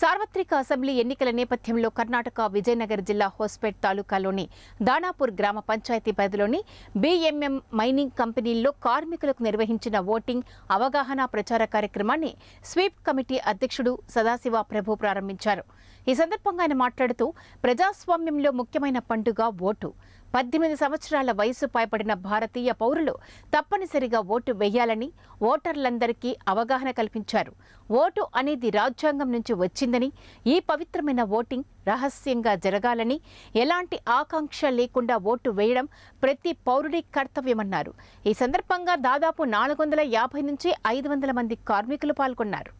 సార్వత్రిక అసెంబ్లీ ఎన్నికల నేపథ్యంలో కర్ణాటక విజయనగర్ జిల్లా హోస్పేట్ తాలూకాలోని దానాపూర్ గ్రామ పంచాయతీ పరిధిలోని బీఎంఎం మైనింగ్ కంపెనీల్లో కార్మికులకు నిర్వహించిన ఓటింగ్ అవగాహన ప్రచార కార్యక్రమాన్ని స్వీప్ కమిటీ అధ్యక్షుడు సదాశివ ప్రభు ప్రారంభించారు ఈ సందర్భంగా ఆయన మాట్లాడుతూ ప్రజాస్వామ్యంలో ముఖ్యమైన పండుగ ఓటు పద్దెనిమిది సంవత్సరాల వయసు పైబడిన భారతీయ పౌరులు తప్పనిసరిగా ఓటు వేయాలని ఓటర్లందరికీ అవగాహన కల్పించారు ఓటు అనేది రాజ్యాంగం నుంచి వచ్చింది దక్కిందని ఈ పవిత్రమైన ఓటింగ్ రహస్యంగా జరగాలని ఎలాంటి ఆకాంక్ష లేకుండా ఓటు వేయడం ప్రతి పౌరుడి కర్తవ్యమన్నారు ఈ సందర్భంగా దాదాపు నాలుగు వందల యాభై నుంచి ఐదు వందల మంది కార్మికులు పాల్గొన్నారు